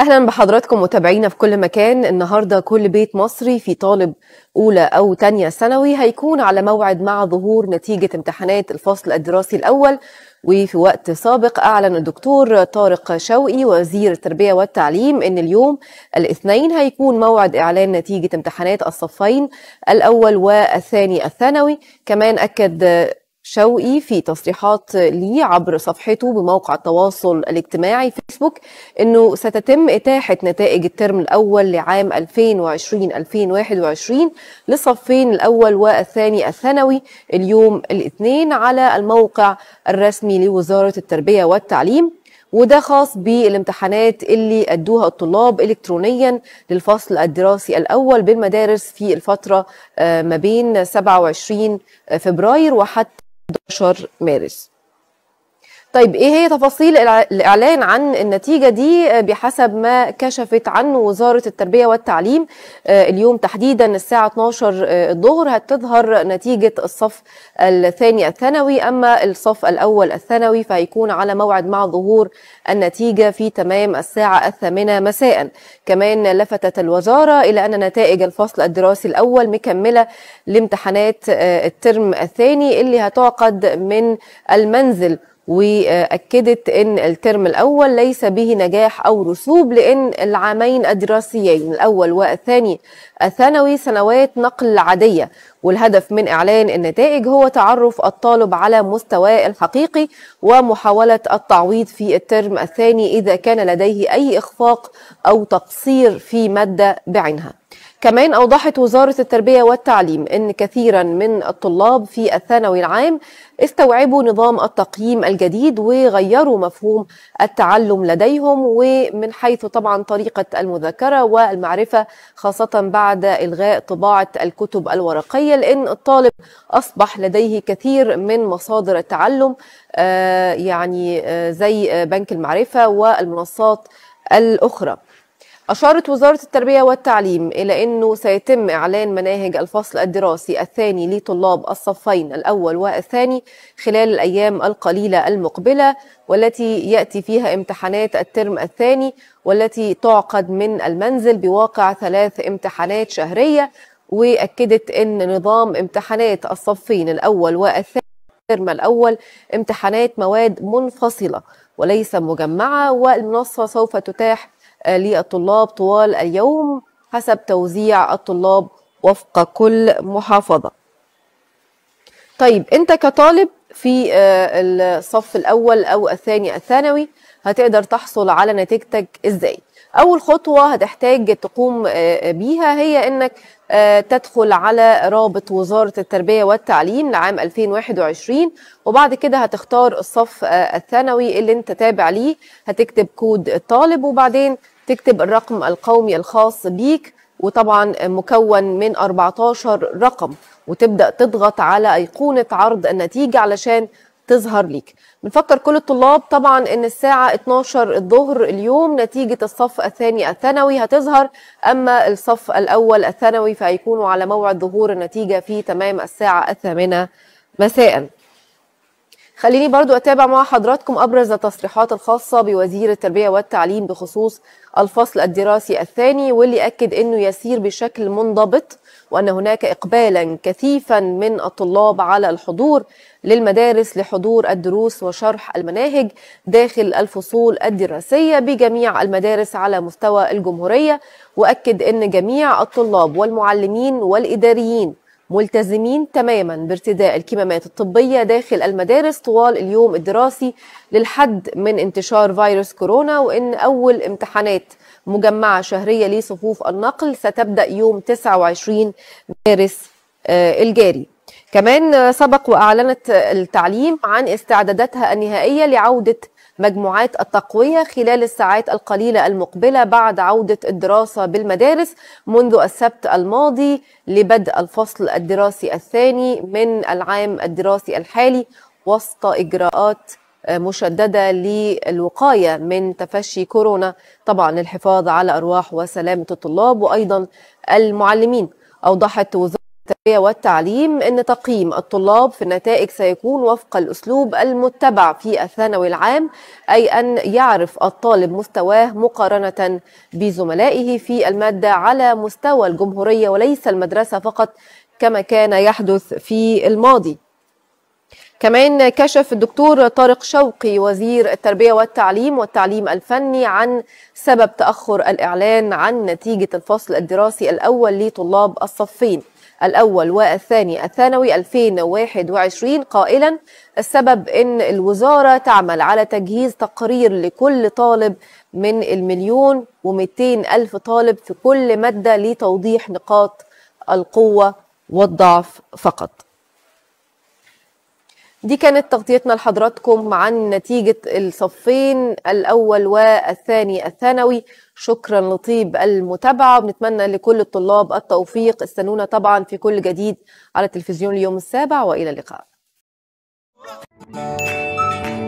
اهلا بحضراتكم متابعينا في كل مكان النهارده كل بيت مصري في طالب اولى او ثانيه ثانوي هيكون على موعد مع ظهور نتيجه امتحانات الفصل الدراسي الاول وفي وقت سابق اعلن الدكتور طارق شوقي وزير التربيه والتعليم ان اليوم الاثنين هيكون موعد اعلان نتيجه امتحانات الصفين الاول والثاني الثانوي كمان اكد شوقي في تصريحات لي عبر صفحته بموقع التواصل الاجتماعي فيسبوك انه ستتم اتاحه نتائج الترم الاول لعام 2020 2021 للصفين الاول والثاني الثانوي اليوم الاثنين على الموقع الرسمي لوزاره التربيه والتعليم وده خاص بالامتحانات اللي أدوها الطلاب إلكترونيا للفصل الدراسي الأول بالمدارس في الفترة آه، ما بين 27 فبراير وحتى दश और मेरिस طيب ايه هي تفاصيل الاعلان عن النتيجه دي آه، بحسب ما كشفت عنه وزاره التربيه والتعليم آه، اليوم تحديدا الساعه 12 آه، الظهر هتظهر نتيجه الصف الثاني الثانوي اما الصف الاول الثانوي فهيكون على موعد مع ظهور النتيجه في تمام الساعه الثامنه مساء كمان لفتت الوزاره الى ان نتائج الفصل الدراسي الاول مكمله لامتحانات الترم الثاني اللي هتعقد من المنزل واكدت ان الترم الاول ليس به نجاح او رسوب لان العامين الدراسيين الاول والثاني الثانوي سنوات نقل عاديه والهدف من اعلان النتائج هو تعرف الطالب على مستواه الحقيقي ومحاوله التعويض في الترم الثاني اذا كان لديه اي اخفاق او تقصير في ماده بعينها كمان أوضحت وزارة التربية والتعليم أن كثيرا من الطلاب في الثانوي العام استوعبوا نظام التقييم الجديد وغيروا مفهوم التعلم لديهم ومن حيث طبعا طريقة المذاكرة والمعرفة خاصة بعد إلغاء طباعة الكتب الورقية لأن الطالب أصبح لديه كثير من مصادر التعلم آه، يعني آه، زي آه، بنك المعرفة والمنصات الأخرى أشارت وزارة التربية والتعليم إلى أنه سيتم إعلان مناهج الفصل الدراسي الثاني لطلاب الصفين الأول والثاني خلال الأيام القليلة المقبلة والتي يأتي فيها امتحانات الترم الثاني والتي تعقد من المنزل بواقع ثلاث امتحانات شهرية وأكدت أن نظام امتحانات الصفين الأول والثاني الترم الأول امتحانات مواد منفصلة وليس مجمعة والمنصة سوف تتاح آه، للطلاب طوال اليوم حسب توزيع الطلاب وفق كل محافظة طيب أنت كطالب في آه، الصف الأول أو الثاني الثانوي هتقدر تحصل على نتيجتك ازاي اول خطوه هتحتاج تقوم آه، آه، بيها هي انك آه، تدخل على رابط وزاره التربيه والتعليم لعام 2021 وبعد كده هتختار الصف الثانوي اللي انت تابع ليه هتكتب كود الطالب وبعدين تكتب الرقم القومي الخاص بيك وطبعا مكون من 14 رقم وتبدا تضغط على ايقونه عرض النتيجه علشان تظهر ليك بنفكر كل الطلاب طبعا ان الساعه 12 الظهر اليوم نتيجه الصف الثاني الثانوي هتظهر اما الصف الاول الثانوي فهيكونوا على موعد ظهور النتيجه في تمام الساعه الثامنه مساء خليني برضو أتابع مع حضراتكم أبرز التصريحات الخاصة بوزير التربية والتعليم بخصوص الفصل الدراسي الثاني واللي أكد أنه يسير بشكل منضبط وأن هناك إقبالا كثيفا من الطلاب على الحضور للمدارس لحضور الدروس وشرح المناهج داخل الفصول الدراسية بجميع المدارس على مستوى الجمهورية وأكد أن جميع الطلاب والمعلمين والإداريين ملتزمين تماما بارتداء الكمامات الطبية داخل المدارس طوال اليوم الدراسي للحد من انتشار فيروس كورونا وإن أول امتحانات مجمعة شهرية لصفوف النقل ستبدأ يوم 29 مارس آه، الجاري كمان آه، سبق وأعلنت التعليم عن استعداداتها النهائية لعودة مجموعات التقوية خلال الساعات القليلة المقبلة بعد عودة الدراسة بالمدارس منذ السبت الماضي لبدء الفصل الدراسي الثاني من العام الدراسي الحالي وسط إجراءات آه، مشددة للوقاية من تفشي كورونا طبعا للحفاظ على أرواح وسلامة الطلاب وأيضا المعلمين أوضحت وزارة التربية والتعليم أن تقييم الطلاب في النتائج سيكون وفق الأسلوب المتبع في الثانوي العام أي أن يعرف الطالب مستواه مقارنة بزملائه في المادة على مستوى الجمهورية وليس المدرسة فقط كما كان يحدث في الماضي كمان كشف الدكتور طارق شوقي وزير التربية والتعليم والتعليم الفني عن سبب تأخر الإعلان عن نتيجة الفصل الدراسي الأول لطلاب الصفين الأول والثاني الثانوي 2021 قائلا السبب أن الوزارة تعمل على تجهيز تقرير لكل طالب من المليون و ألف طالب في كل مادة لتوضيح نقاط القوة والضعف فقط دي كانت تغطيتنا لحضراتكم عن نتيجة الصفين الأول والثاني الثانوي شكرا لطيب المتابعة بنتمنى لكل الطلاب التوفيق استنونا طبعا في كل جديد على تلفزيون اليوم السابع وإلى اللقاء